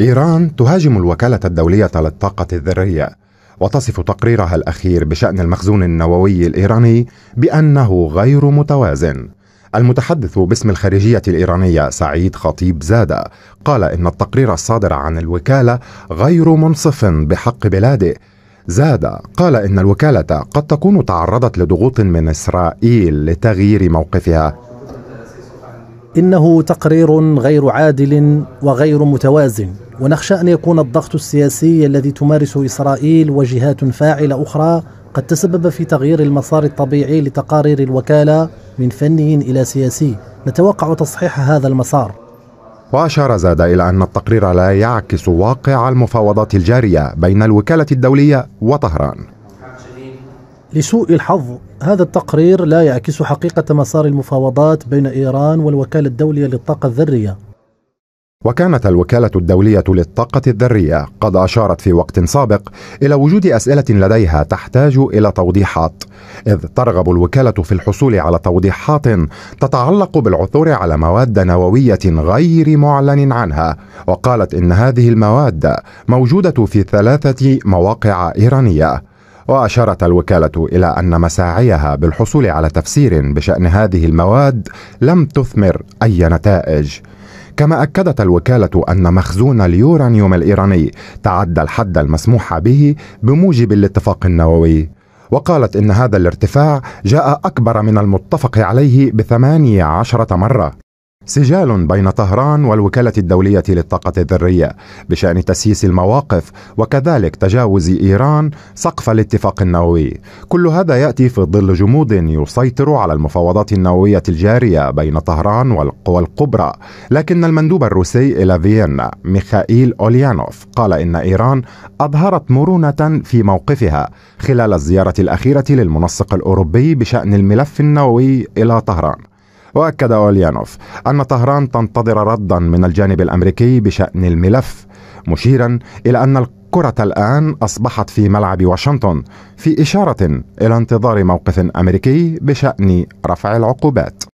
إيران تهاجم الوكالة الدولية للطاقة الذرية وتصف تقريرها الأخير بشأن المخزون النووي الإيراني بأنه غير متوازن المتحدث باسم الخارجية الإيرانية سعيد خطيب زادة قال إن التقرير الصادر عن الوكالة غير منصف بحق بلاده زاد قال إن الوكالة قد تكون تعرضت لضغوط من إسرائيل لتغيير موقفها إنه تقرير غير عادل وغير متوازن ونخشى أن يكون الضغط السياسي الذي تمارسه إسرائيل وجهات فاعلة أخرى قد تسبب في تغيير المسار الطبيعي لتقارير الوكالة من فني إلى سياسي نتوقع تصحيح هذا المسار وأشار زاد إلى أن التقرير لا يعكس واقع المفاوضات الجارية بين الوكالة الدولية وطهران لسوء الحظ هذا التقرير لا يعكس حقيقة مسار المفاوضات بين إيران والوكالة الدولية للطاقة الذرية وكانت الوكالة الدولية للطاقة الذرية قد أشارت في وقت سابق إلى وجود أسئلة لديها تحتاج إلى توضيحات، إذ ترغب الوكالة في الحصول على توضيحات تتعلق بالعثور على مواد نووية غير معلن عنها، وقالت إن هذه المواد موجودة في ثلاثة مواقع إيرانية. واشارت الوكاله الى ان مساعيها بالحصول على تفسير بشان هذه المواد لم تثمر اي نتائج كما أكدت الوكالة أن مخزون اليورانيوم الإيراني تعدى الحد المسموح به بموجب الاتفاق النووي وقالت إن هذا الارتفاع جاء أكبر من المتفق عليه بثمانية عشرة مرة سجال بين طهران والوكالة الدولية للطاقة الذرية بشأن تسييس المواقف وكذلك تجاوز إيران سقف الاتفاق النووي. كل هذا يأتي في ظل جمود يسيطر على المفاوضات النووية الجارية بين طهران والقوى الكبرى، لكن المندوب الروسي إلى فيينا ميخائيل أوليانوف قال إن إيران أظهرت مرونة في موقفها خلال الزيارة الأخيرة للمنسق الأوروبي بشأن الملف النووي إلى طهران. واكد اوليانوف ان طهران تنتظر ردا من الجانب الامريكي بشان الملف مشيرا الى ان الكره الان اصبحت في ملعب واشنطن في اشاره الى انتظار موقف امريكي بشان رفع العقوبات